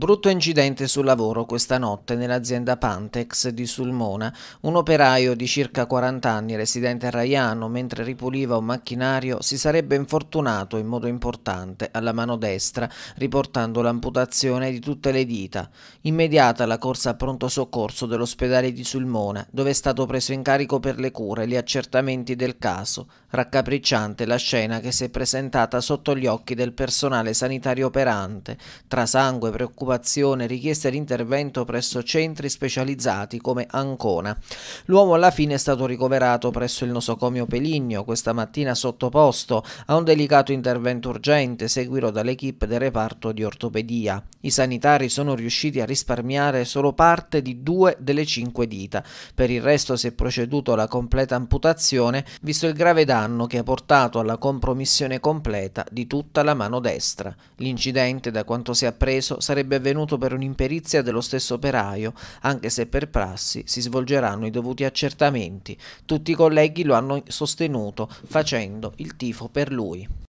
Brutto incidente sul lavoro questa notte nell'azienda Pantex di Sulmona. Un operaio di circa 40 anni residente a Raiano, mentre ripuliva un macchinario, si sarebbe infortunato in modo importante alla mano destra, riportando l'amputazione di tutte le dita. Immediata la corsa a pronto soccorso dell'ospedale di Sulmona, dove è stato preso in carico per le cure e gli accertamenti del caso. Raccapricciante la scena che si è presentata sotto gli occhi del personale sanitario operante, tra sangue preoccupato preoccupazione richieste di intervento presso centri specializzati come Ancona. L'uomo alla fine è stato ricoverato presso il nosocomio Peligno, questa mattina sottoposto a un delicato intervento urgente seguito dall'equipe del reparto di ortopedia. I sanitari sono riusciti a risparmiare solo parte di due delle cinque dita. Per il resto si è proceduto alla completa amputazione, visto il grave danno che ha portato alla compromissione completa di tutta la mano destra. L'incidente, da quanto si è appreso, sarebbe intervenuto per un'imperizia dello stesso operaio, anche se per prassi si svolgeranno i dovuti accertamenti. Tutti i colleghi lo hanno sostenuto, facendo il tifo per lui.